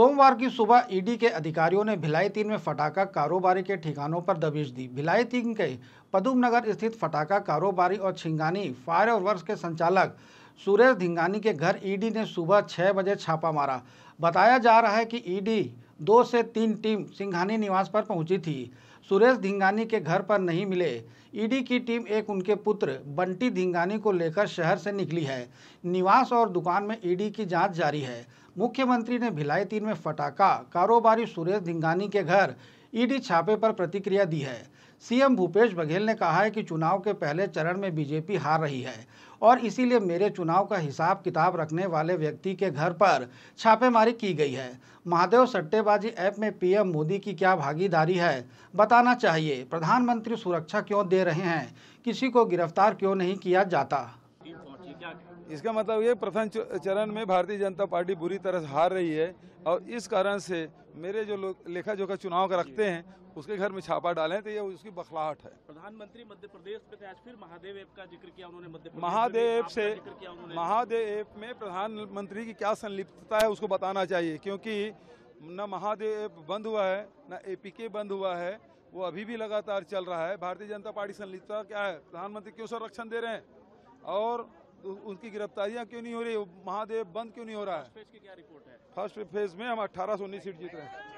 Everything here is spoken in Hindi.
सोमवार की सुबह ईडी के अधिकारियों ने भिलाई तीन में फटाखा कारोबारी के ठिकानों पर दबिश दी भिलाई तीन के पदुमनगर स्थित फटाखा कारोबारी और छिंगानी फायर और वर्ष के संचालक सुरेश धिंगानी के घर ईडी ने सुबह छः बजे छापा मारा बताया जा रहा है कि ईडी दो से तीन टीम सिंघानी निवास पर पहुंची थी सुरेश धिंगानी के घर पर नहीं मिले ईडी की टीम एक उनके पुत्र बंटी धिंगानी को लेकर शहर से निकली है निवास और दुकान में ईडी की जांच जारी है मुख्यमंत्री ने भिलाई तीन में फटाखा कारोबारी सुरेश धिंगानी के घर ईडी छापे पर प्रतिक्रिया दी है सीएम भूपेश बघेल ने कहा है कि चुनाव के पहले चरण में बीजेपी हार रही है और इसीलिए मेरे चुनाव का हिसाब किताब रखने वाले व्यक्ति के घर पर छापेमारी की गई है महादेव सट्टेबाजी ऐप में पीएम मोदी की क्या भागीदारी है बताना चाहिए प्रधानमंत्री सुरक्षा क्यों दे रहे हैं किसी को गिरफ्तार क्यों नहीं किया जाता इसका मतलब ये प्रथम चरण में भारतीय जनता पार्टी बुरी तरह से हार रही है और इस कारण से मेरे जो लोग लेखा जोखा चुनाव का रखते हैं उसके घर में छापा डाले तो ये उसकी बखलाहट है प्रधानमंत्री मध्य प्रदेश में आज फिर महादेव ऐप का जिक्र किया उन्होंने मध्य महादेव से महादेव ऐप में प्रधानमंत्री की क्या संलिप्तता है उसको बताना चाहिए क्योंकि न महादेव ऐप बंद हुआ है न एपीके बंद हुआ है वो अभी भी लगातार चल रहा है भारतीय जनता पार्टी संलिप्तता क्या है प्रधानमंत्री क्यों संरक्षण दे रहे हैं और उनकी गिरफ्तारियां क्यों नहीं हो रही महादेव बंद क्यों नहीं हो रहा है फर्स्ट फेज है फर्स्ट फेज में हम अठारह सौ उन्नीस सीट जीत रहे हैं